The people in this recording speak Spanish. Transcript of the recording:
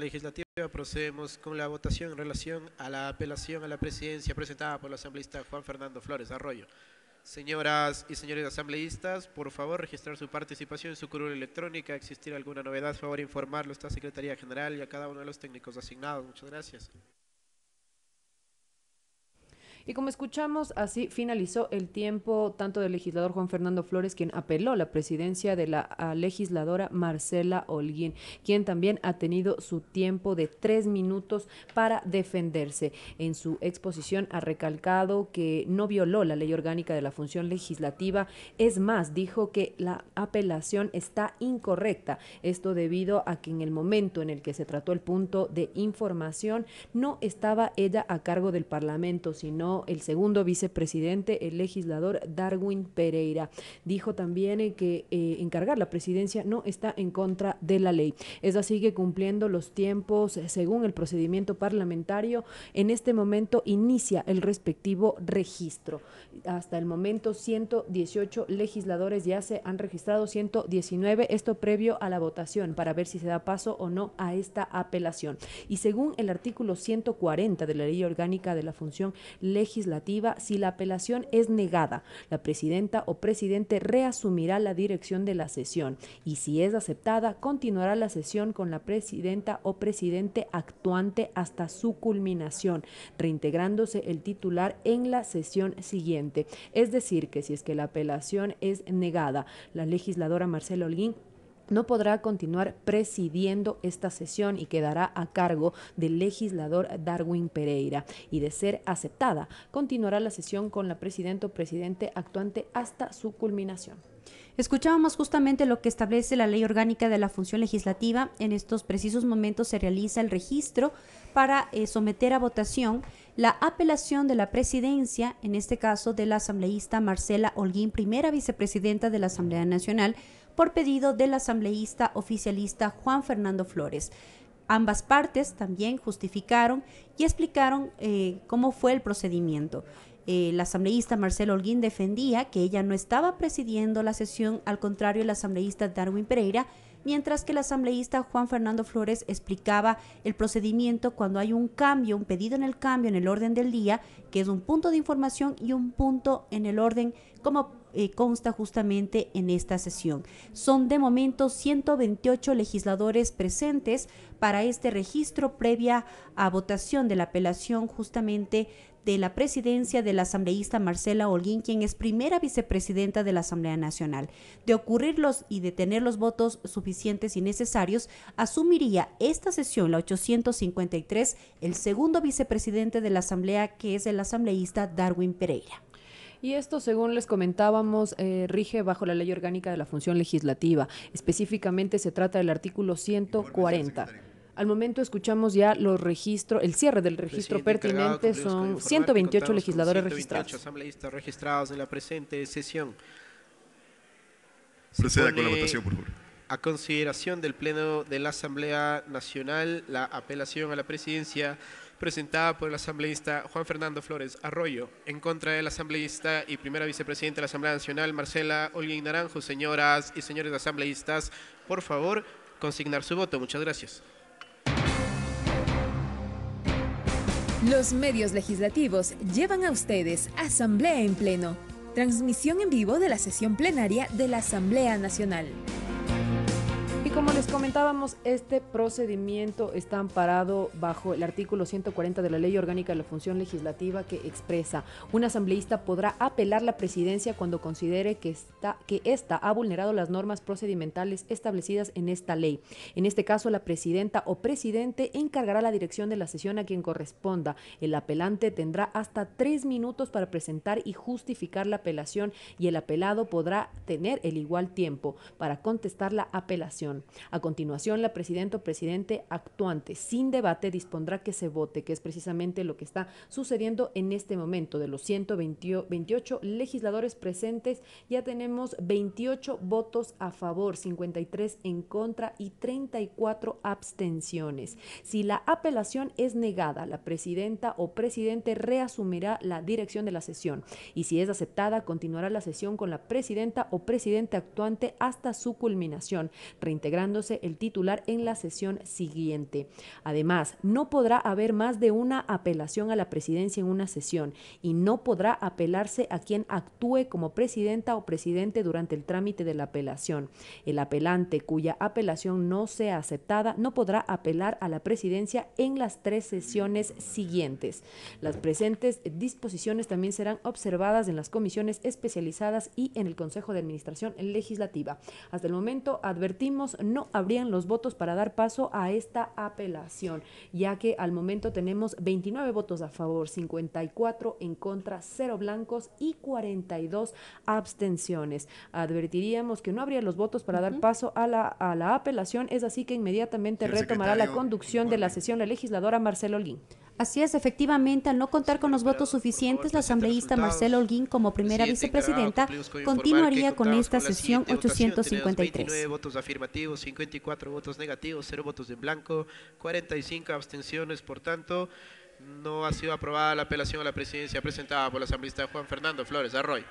legislativa procedemos con la votación en relación a la apelación a la presidencia presentada por el asambleísta Juan Fernando Flores Arroyo. Señoras y señores asambleístas, por favor registrar su participación en su curul electrónica. Existir alguna novedad, por favor informarlo a esta Secretaría General y a cada uno de los técnicos asignados. Muchas gracias. Y como escuchamos, así finalizó el tiempo tanto del legislador Juan Fernando Flores, quien apeló la presidencia de la legisladora Marcela Holguín, quien también ha tenido su tiempo de tres minutos para defenderse. En su exposición ha recalcado que no violó la ley orgánica de la función legislativa. Es más, dijo que la apelación está incorrecta. Esto debido a que en el momento en el que se trató el punto de información no estaba ella a cargo del Parlamento, sino el segundo vicepresidente, el legislador Darwin Pereira. Dijo también eh, que eh, encargar la presidencia no está en contra de la ley. Esa sigue cumpliendo los tiempos eh, según el procedimiento parlamentario. En este momento inicia el respectivo registro. Hasta el momento 118 legisladores ya se han registrado, 119, esto previo a la votación para ver si se da paso o no a esta apelación. Y según el artículo 140 de la Ley Orgánica de la Función Legislativa, legislativa si la apelación es negada. La presidenta o presidente reasumirá la dirección de la sesión y si es aceptada, continuará la sesión con la presidenta o presidente actuante hasta su culminación, reintegrándose el titular en la sesión siguiente. Es decir, que si es que la apelación es negada, la legisladora Marcela Holguín no podrá continuar presidiendo esta sesión y quedará a cargo del legislador Darwin Pereira. Y de ser aceptada, continuará la sesión con la presidenta o presidente actuante hasta su culminación. Escuchábamos justamente lo que establece la ley orgánica de la función legislativa. En estos precisos momentos se realiza el registro para eh, someter a votación la apelación de la presidencia, en este caso de la asambleísta Marcela Holguín, primera vicepresidenta de la Asamblea Nacional, por pedido del asambleísta oficialista Juan Fernando Flores. Ambas partes también justificaron y explicaron eh, cómo fue el procedimiento. Eh, la asambleísta Marcela Holguín defendía que ella no estaba presidiendo la sesión, al contrario, el asambleísta Darwin Pereira mientras que el asambleísta Juan Fernando Flores explicaba el procedimiento cuando hay un cambio, un pedido en el cambio en el orden del día, que es un punto de información y un punto en el orden como eh, consta justamente en esta sesión. Son de momento 128 legisladores presentes para este registro previa a votación de la apelación justamente de la presidencia de la asambleísta Marcela Holguín, quien es primera vicepresidenta de la Asamblea Nacional. De ocurrirlos y de tener los votos suficientes y necesarios, asumiría esta sesión, la 853, el segundo vicepresidente de la Asamblea, que es el asambleísta Darwin Pereira. Y esto, según les comentábamos, eh, rige bajo la ley orgánica de la función legislativa. Específicamente se trata del artículo 140. Al momento escuchamos ya los registros, el cierre del registro pertinente son 128 legisladores 128 registrados. asambleístas registrados en la presente sesión. A consideración del Pleno de la Asamblea Nacional, la apelación a la presidencia presentada por el asambleísta Juan Fernando Flores Arroyo, en contra del asambleísta y primera vicepresidenta de la Asamblea Nacional, Marcela Olguín Naranjo. Señoras y señores asambleístas, por favor, consignar su voto. Muchas gracias. Los medios legislativos llevan a ustedes Asamblea en Pleno, transmisión en vivo de la sesión plenaria de la Asamblea Nacional les comentábamos, este procedimiento está amparado bajo el artículo 140 de la Ley Orgánica de la Función Legislativa que expresa, un asambleísta podrá apelar la presidencia cuando considere que ésta que esta ha vulnerado las normas procedimentales establecidas en esta ley. En este caso, la presidenta o presidente encargará la dirección de la sesión a quien corresponda. El apelante tendrá hasta tres minutos para presentar y justificar la apelación y el apelado podrá tener el igual tiempo para contestar la apelación. A continuación, la presidenta o presidente actuante, sin debate, dispondrá que se vote, que es precisamente lo que está sucediendo en este momento. De los 128 legisladores presentes, ya tenemos 28 votos a favor, 53 en contra y 34 abstenciones. Si la apelación es negada, la presidenta o presidente reasumirá la dirección de la sesión y si es aceptada, continuará la sesión con la presidenta o presidente actuante hasta su culminación, reintegrando el titular en la sesión siguiente. Además, no podrá haber más de una apelación a la presidencia en una sesión y no podrá apelarse a quien actúe como presidenta o presidente durante el trámite de la apelación. El apelante cuya apelación no sea aceptada no podrá apelar a la presidencia en las tres sesiones siguientes. Las presentes disposiciones también serán observadas en las comisiones especializadas y en el Consejo de Administración Legislativa. Hasta el momento advertimos no habrían los votos para dar paso a esta apelación, ya que al momento tenemos 29 votos a favor, 54 en contra, 0 blancos y 42 abstenciones. Advertiríamos que no habría los votos para dar paso a la, a la apelación, es así que inmediatamente retomará la conducción de la sesión la legisladora Marcelo Lin. Así es, efectivamente, al no contar con los votos suficientes, la asambleísta Marcelo Holguín, como primera vicepresidenta, continuaría con esta sesión 853. 29 votos afirmativos, 54 votos negativos, 0 votos en blanco, 45 abstenciones, por tanto, no ha sido aprobada la apelación a la presidencia presentada por la asambleísta Juan Fernando Flores Arroyo.